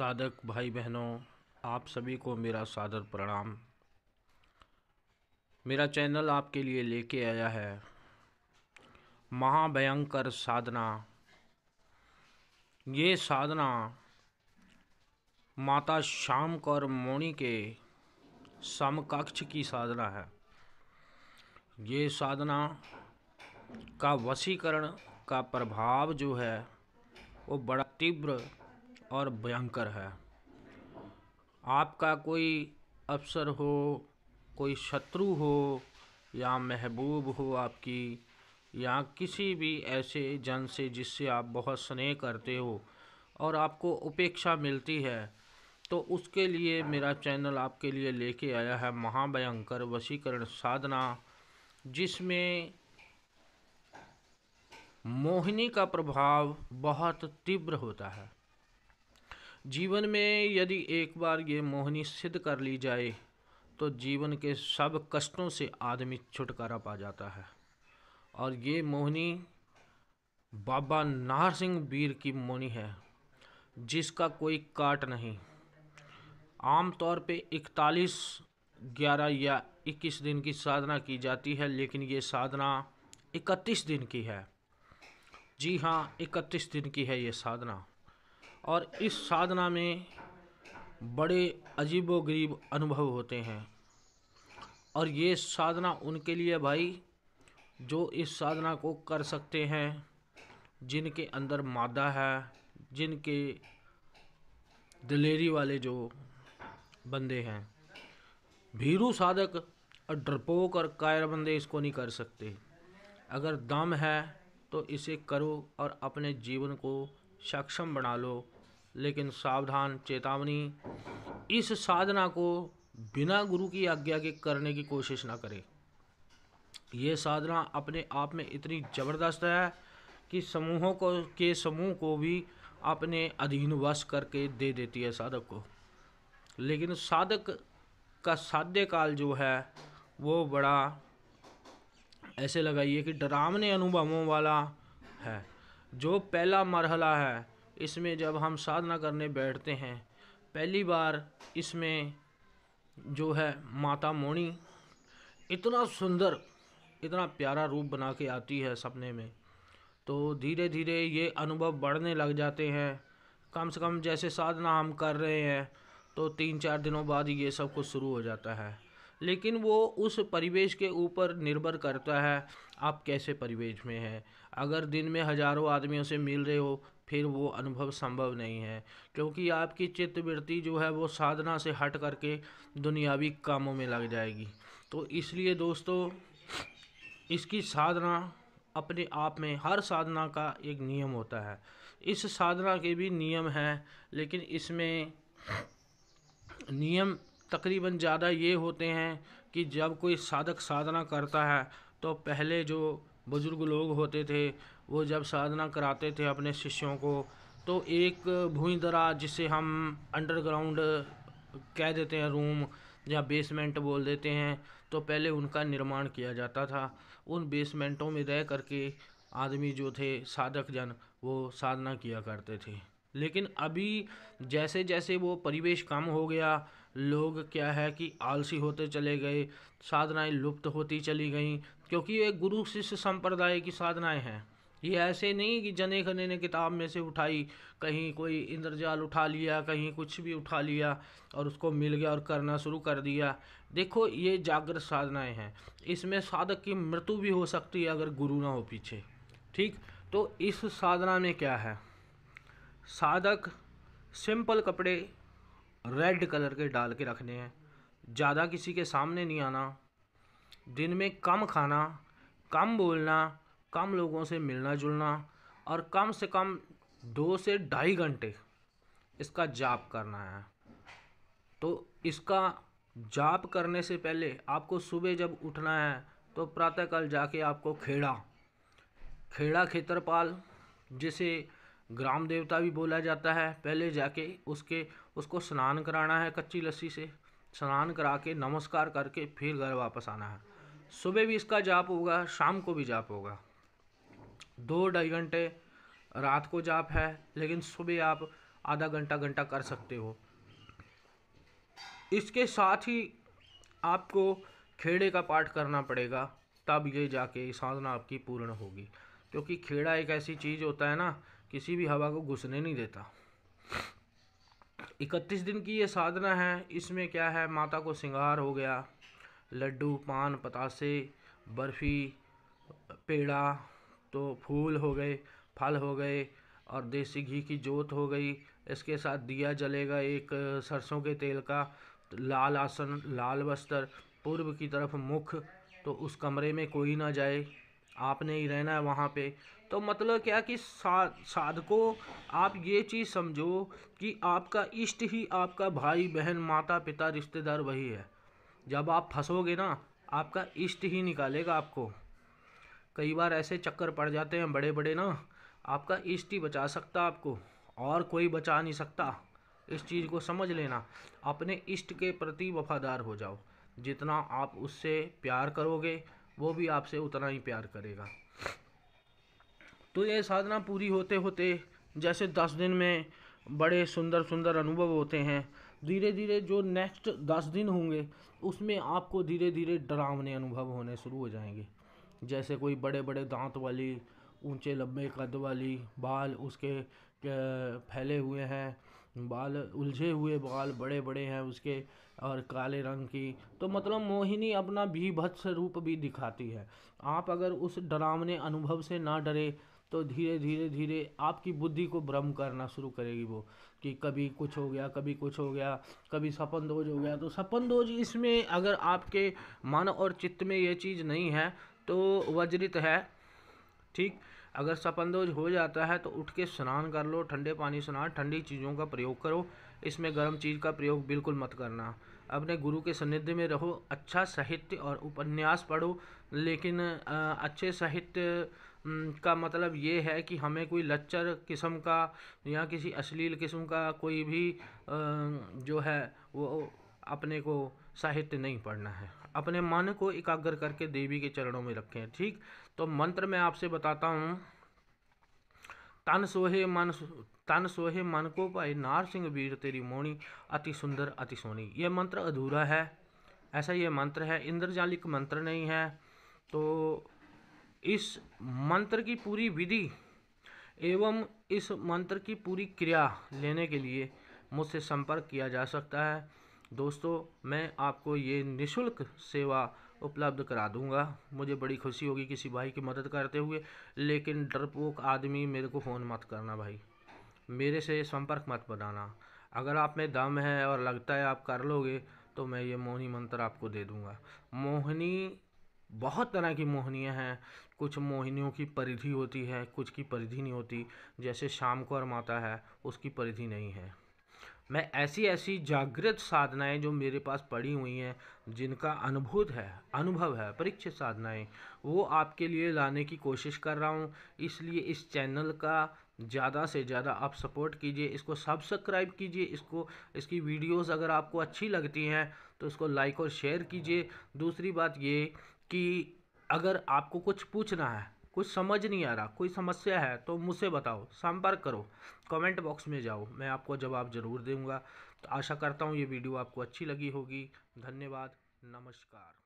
साधक भाई बहनों आप सभी को मेरा सादर प्रणाम मेरा चैनल आपके लिए लेके आया है महाभयंकर साधना ये साधना माता श्याम कौर मोनी के समकक्ष की साधना है ये साधना का वसीकरण का प्रभाव जो है वो बड़ा तीव्र और भयंकर है आपका कोई अफसर हो कोई शत्रु हो या महबूब हो आपकी या किसी भी ऐसे जन से जिससे आप बहुत स्नेह करते हो और आपको उपेक्षा मिलती है तो उसके लिए मेरा चैनल आपके लिए लेके आया है महाभयंकर वशीकरण साधना जिसमें मोहिनी का प्रभाव बहुत तीव्र होता है जीवन में यदि एक बार ये मोहनी सिद्ध कर ली जाए तो जीवन के सब कष्टों से आदमी छुटकारा पा जाता है और ये मोहनी बाबा नाहर सिंह वीर की मोहनी है जिसका कोई काट नहीं आमतौर पे 41 ग्यारह या 21 दिन की साधना की जाती है लेकिन ये साधना 31 दिन की है जी हाँ 31 दिन की है ये साधना और इस साधना में बड़े अजीबो गरीब अनुभव होते हैं और ये साधना उनके लिए भाई जो इस साधना को कर सकते हैं जिनके अंदर मादा है जिनके दिलेरी वाले जो बंदे हैं भीरू साधक और डरपोक और कायर बंदे इसको नहीं कर सकते अगर दम है तो इसे करो और अपने जीवन को सक्षम बना लो लेकिन सावधान चेतावनी इस साधना को बिना गुरु की आज्ञा के करने की कोशिश ना करें ये साधना अपने आप में इतनी ज़बरदस्त है कि समूहों को के समूह को भी अपने अधीन वश करके दे देती है साधक को लेकिन साधक का साध्य काल जो है वो बड़ा ऐसे लगाइए कि डरावने अनुभवों वाला है जो पहला मरहला है इसमें जब हम साधना करने बैठते हैं पहली बार इसमें जो है माता मोनी इतना सुंदर इतना प्यारा रूप बना के आती है सपने में तो धीरे धीरे ये अनुभव बढ़ने लग जाते हैं कम से कम जैसे साधना हम कर रहे हैं तो तीन चार दिनों बाद ये सब कुछ शुरू हो जाता है लेकिन वो उस परिवेश के ऊपर निर्भर करता है आप कैसे परिवेश में हैं अगर दिन में हज़ारों आदमियों से मिल रहे हो फिर वो अनुभव संभव नहीं है क्योंकि आपकी चित्तवृत्ति जो है वो साधना से हट करके दुनियावी कामों में लग जाएगी तो इसलिए दोस्तों इसकी साधना अपने आप में हर साधना का एक नियम होता है इस साधना के भी नियम हैं लेकिन इसमें नियम तकरीबन ज़्यादा ये होते हैं कि जब कोई साधक साधना करता है तो पहले जो बुज़ुर्ग लोग होते थे वो जब साधना कराते थे अपने शिष्यों को तो एक भूई दराज जिसे हम अंडरग्राउंड कह देते हैं रूम या बेसमेंट बोल देते हैं तो पहले उनका निर्माण किया जाता था उन बेसमेंटों में रह करके आदमी जो थे साधक जन वो साधना किया करते थे लेकिन अभी जैसे जैसे वो परिवेश कम हो गया लोग क्या है कि आलसी होते चले गए साधनाएं लुप्त होती चली गई क्योंकि ये गुरु शिष्य संप्रदाय की साधनाएं हैं ये ऐसे नहीं कि जने खने ने किताब में से उठाई कहीं कोई इंद्रजाल उठा लिया कहीं कुछ भी उठा लिया और उसको मिल गया और करना शुरू कर दिया देखो ये जागृत साधनाएं हैं इसमें साधक की मृत्यु भी हो सकती है अगर गुरु ना हो पीछे ठीक तो इस साधना में क्या है साधक सिंपल कपड़े रेड कलर के डाल के रखने हैं ज़्यादा किसी के सामने नहीं आना दिन में कम खाना कम बोलना कम लोगों से मिलना जुलना और कम से कम दो से ढाई घंटे इसका जाप करना है तो इसका जाप करने से पहले आपको सुबह जब उठना है तो प्रातःकाल जाके आपको खेड़ा खेड़ा खेतरपाल जिसे ग्राम देवता भी बोला जाता है पहले जाके उसके उसको स्नान कराना है कच्ची लस्सी से स्नान करा के नमस्कार करके फिर घर वापस आना है सुबह भी इसका जाप होगा शाम को भी जाप होगा दो ढाई घंटे रात को जाप है लेकिन सुबह आप आधा घंटा घंटा कर सकते हो इसके साथ ही आपको खेड़े का पाठ करना पड़ेगा तब ये जाके साधना आपकी पूर्ण होगी क्योंकि खेड़ा एक ऐसी चीज़ होता है ना किसी भी हवा को घुसने नहीं देता इकतीस दिन की ये साधना है इसमें क्या है माता को सिंगार हो गया लड्डू पान पतासे बर्फ़ी पेड़ा तो फूल हो गए फल हो गए और देसी घी की जोत हो गई इसके साथ दिया जलेगा एक सरसों के तेल का लाल आसन लाल वस्त्र पूर्व की तरफ मुख तो उस कमरे में कोई ना जाए आपने ही रहना है वहाँ पे तो मतलब क्या कि सा, साधको आप ये चीज़ समझो कि आपका इष्ट ही आपका भाई बहन माता पिता रिश्तेदार वही है जब आप फंसोगे ना आपका इष्ट ही निकालेगा आपको कई बार ऐसे चक्कर पड़ जाते हैं बड़े बड़े ना आपका इष्ट ही बचा सकता आपको और कोई बचा नहीं सकता इस चीज़ को समझ लेना अपने इष्ट के प्रति वफादार हो जाओ जितना आप उससे प्यार करोगे वो भी आपसे उतना ही प्यार करेगा तो ये साधना पूरी होते होते जैसे दस दिन में बड़े सुंदर सुंदर अनुभव होते हैं धीरे धीरे जो नेक्स्ट दस दिन होंगे उसमें आपको धीरे धीरे डरावने अनुभव होने शुरू हो जाएंगे जैसे कोई बड़े बड़े दाँत वाली ऊँचे लंबे कद वाली बाल उसके फैले हुए हैं बाल उलझे हुए बाल बड़े बड़े हैं उसके और काले रंग की तो मतलब मोहिनी अपना बीभत्स रूप भी दिखाती है आप अगर उस डरावने अनुभव से ना डरे तो धीरे धीरे धीरे आपकी बुद्धि को भ्रम करना शुरू करेगी वो कि कभी कुछ हो गया कभी कुछ हो गया कभी सपन दोज हो गया तो सपन दोज इसमें अगर आपके मन और चित्त में ये चीज़ नहीं है तो वज्रित है ठीक अगर सपंदोज हो जाता है तो उठ के स्नान कर लो ठंडे पानी स्नान ठंडी चीज़ों का प्रयोग करो इसमें गर्म चीज़ का प्रयोग बिल्कुल मत करना अपने गुरु के सानिध्य में रहो अच्छा साहित्य और उपन्यास पढ़ो लेकिन अच्छे साहित्य का मतलब ये है कि हमें कोई लच्चर किस्म का या किसी अश्लील किस्म का कोई भी जो है वो अपने को साहित्य नहीं पढ़ना है अपने मन को एकाग्र करके देवी के चरणों में रखें ठीक तो मंत्र में आपसे बताता हूँ तन सोहे मन तन सोहे मन को भाई नार सिंह वीर तेरी मोनी अति सुंदर अति सोनी यह मंत्र अधूरा है ऐसा यह मंत्र है इंद्रजालिक मंत्र नहीं है तो इस मंत्र की पूरी विधि एवं इस मंत्र की पूरी क्रिया लेने के लिए मुझसे संपर्क किया जा सकता है दोस्तों मैं आपको ये निशुल्क सेवा उपलब्ध करा दूंगा मुझे बड़ी खुशी होगी किसी भाई की मदद करते हुए लेकिन डरपोक आदमी मेरे को फ़ोन मत करना भाई मेरे से संपर्क मत बनाना अगर आप में दम है और लगता है आप कर लोगे तो मैं ये मोहनी मंत्र आपको दे दूंगा मोहनी बहुत तरह की मोहनियाँ हैं कुछ मोहिनियों की परिधि होती है कुछ की परिधि नहीं होती जैसे शाम को माता है उसकी परिधि नहीं है मैं ऐसी ऐसी जागृत साधनाएं जो मेरे पास पड़ी हुई हैं जिनका अनुभूत है अनुभव है परीक्षित साधनाएं वो आपके लिए लाने की कोशिश कर रहा हूँ इसलिए इस चैनल का ज़्यादा से ज़्यादा आप सपोर्ट कीजिए इसको सब्सक्राइब कीजिए इसको इसकी वीडियोस अगर आपको अच्छी लगती हैं तो इसको लाइक और शेयर कीजिए दूसरी बात ये कि अगर आपको कुछ पूछना है कुछ समझ नहीं आ रहा कोई समस्या है तो मुझसे बताओ संपर्क करो कमेंट बॉक्स में जाओ मैं आपको जवाब ज़रूर दूंगा तो आशा करता हूँ ये वीडियो आपको अच्छी लगी होगी धन्यवाद नमस्कार